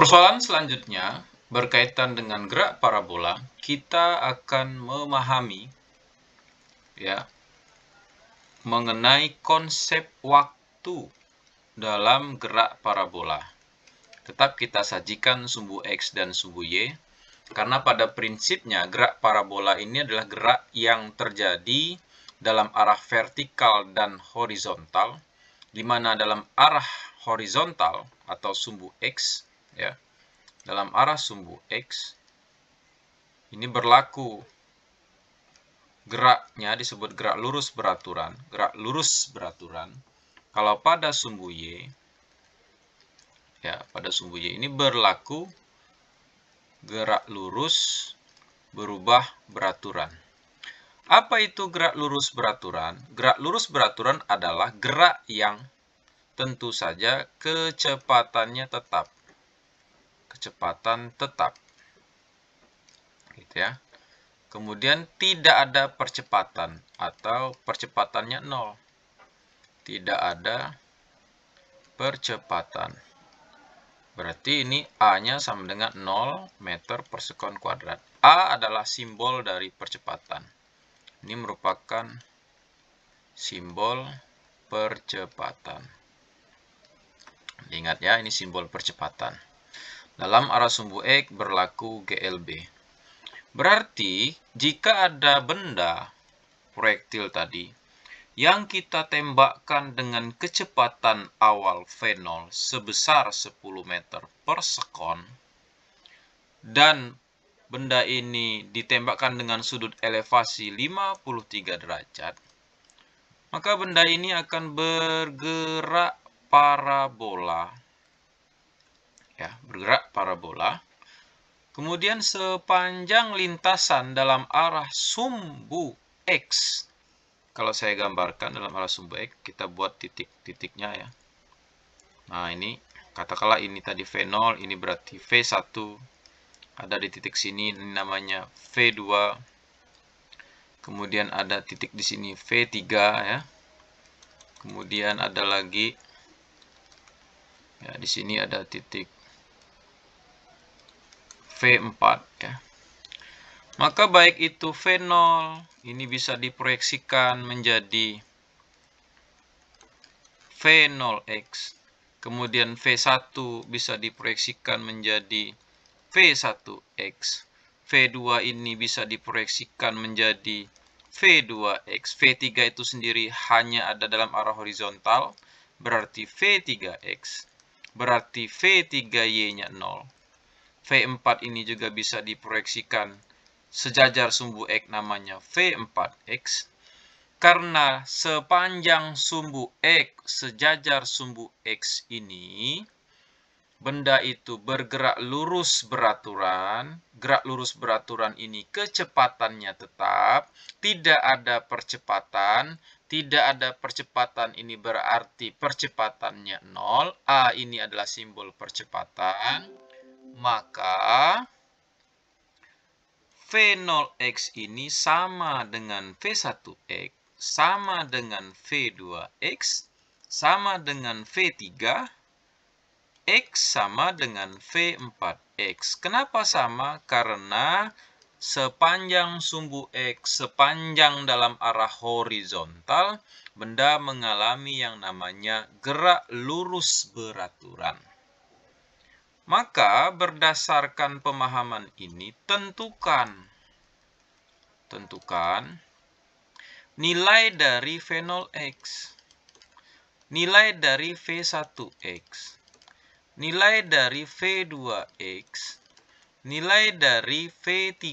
Persoalan selanjutnya berkaitan dengan gerak parabola, kita akan memahami ya mengenai konsep waktu dalam gerak parabola. Tetap kita sajikan sumbu X dan sumbu Y, karena pada prinsipnya gerak parabola ini adalah gerak yang terjadi dalam arah vertikal dan horizontal, di mana dalam arah horizontal atau sumbu X, ya dalam arah sumbu X ini berlaku geraknya disebut gerak lurus beraturan gerak lurus beraturan kalau pada sumbu Y ya pada sumbu Y ini berlaku gerak lurus berubah beraturan apa itu gerak lurus beraturan? Gerak lurus beraturan adalah gerak yang tentu saja kecepatannya tetap kecepatan tetap. Gitu ya. Kemudian tidak ada percepatan atau percepatannya nol. Tidak ada percepatan. Berarti ini A-nya sama dengan 0 meter per sekon kuadrat. A adalah simbol dari percepatan. Ini merupakan simbol percepatan. Ingat ya, ini simbol percepatan. Dalam arah sumbu X berlaku GLB. Berarti, jika ada benda proyektil tadi yang kita tembakkan dengan kecepatan awal V0 sebesar 10 meter per sekon, dan benda ini ditembakkan dengan sudut elevasi 53 derajat, maka benda ini akan bergerak parabola ya bergerak parabola. Kemudian sepanjang lintasan dalam arah sumbu X. Kalau saya gambarkan dalam arah sumbu X, kita buat titik-titiknya ya. Nah, ini katakanlah ini tadi V0, ini berarti V1. Ada di titik sini, ini namanya V2. Kemudian ada titik di sini V3 ya. Kemudian ada lagi, ya di sini ada titik V4 ya. Maka baik itu V0 ini bisa diproyeksikan menjadi V0x. Kemudian V1 bisa diproyeksikan menjadi V1x. V2 ini bisa diproyeksikan menjadi V2x. V3 itu sendiri hanya ada dalam arah horizontal, berarti V3x. Berarti V3y-nya 0. V4 ini juga bisa diproyeksikan sejajar sumbu X namanya V4X karena sepanjang sumbu X sejajar sumbu X ini benda itu bergerak lurus beraturan, gerak lurus beraturan ini kecepatannya tetap, tidak ada percepatan, tidak ada percepatan ini berarti percepatannya 0. A ini adalah simbol percepatan maka V0x ini sama dengan V1x, sama dengan V2x, sama dengan V3, x sama dengan V4x. Kenapa sama? Karena sepanjang sumbu x, sepanjang dalam arah horizontal, benda mengalami yang namanya gerak lurus beraturan. Maka berdasarkan pemahaman ini tentukan tentukan nilai dari v 0 X, nilai dari V1X, nilai dari V2X, nilai dari V3,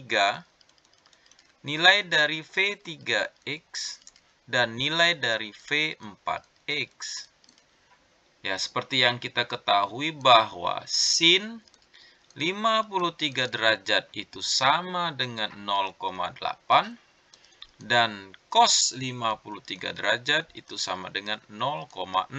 nilai dari V3X, dan nilai dari V4X. Ya, seperti yang kita ketahui bahwa sin 53 derajat itu sama dengan 0,8 dan cos 53 derajat itu sama dengan 0,6.